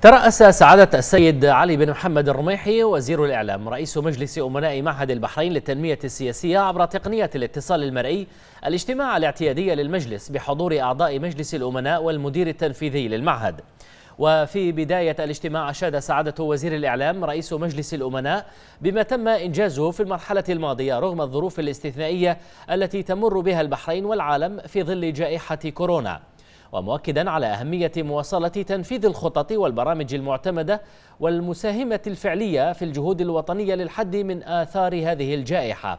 ترأس سعادة السيد علي بن محمد الرميحي وزير الإعلام رئيس مجلس أمناء معهد البحرين للتنمية السياسية عبر تقنية الاتصال المرئي الاجتماع الاعتيادي للمجلس بحضور أعضاء مجلس الأمناء والمدير التنفيذي للمعهد وفي بداية الاجتماع أشاد سعادة وزير الإعلام رئيس مجلس الأمناء بما تم إنجازه في المرحلة الماضية رغم الظروف الاستثنائية التي تمر بها البحرين والعالم في ظل جائحة كورونا ومؤكدا على أهمية مواصلة تنفيذ الخطط والبرامج المعتمدة والمساهمة الفعلية في الجهود الوطنية للحد من آثار هذه الجائحة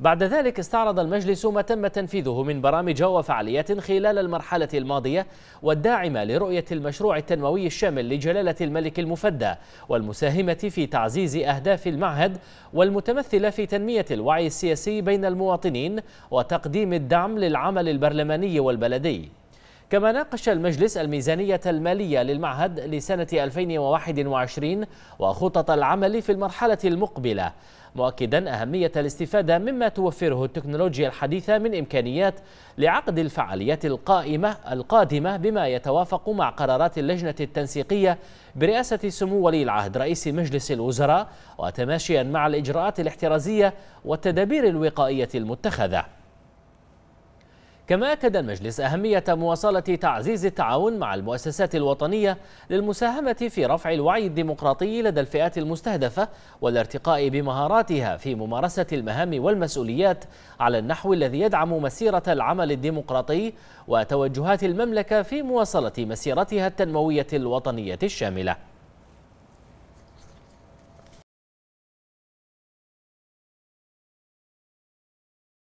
بعد ذلك استعرض المجلس ما تم تنفيذه من برامج وفعاليات خلال المرحلة الماضية والداعمة لرؤية المشروع التنموي الشامل لجلالة الملك المفدى والمساهمة في تعزيز أهداف المعهد والمتمثلة في تنمية الوعي السياسي بين المواطنين وتقديم الدعم للعمل البرلماني والبلدي كما ناقش المجلس الميزانية المالية للمعهد لسنة 2021 وخطط العمل في المرحلة المقبلة مؤكدا أهمية الاستفادة مما توفره التكنولوجيا الحديثة من إمكانيات لعقد الفعاليات القائمة القادمة بما يتوافق مع قرارات اللجنة التنسيقية برئاسة سمو ولي العهد رئيس مجلس الوزراء وتماشيا مع الإجراءات الاحترازية والتدابير الوقائية المتخذة كما أكد المجلس أهمية مواصلة تعزيز التعاون مع المؤسسات الوطنية للمساهمة في رفع الوعي الديمقراطي لدى الفئات المستهدفة والارتقاء بمهاراتها في ممارسة المهام والمسؤوليات على النحو الذي يدعم مسيرة العمل الديمقراطي وتوجهات المملكة في مواصلة مسيرتها التنموية الوطنية الشاملة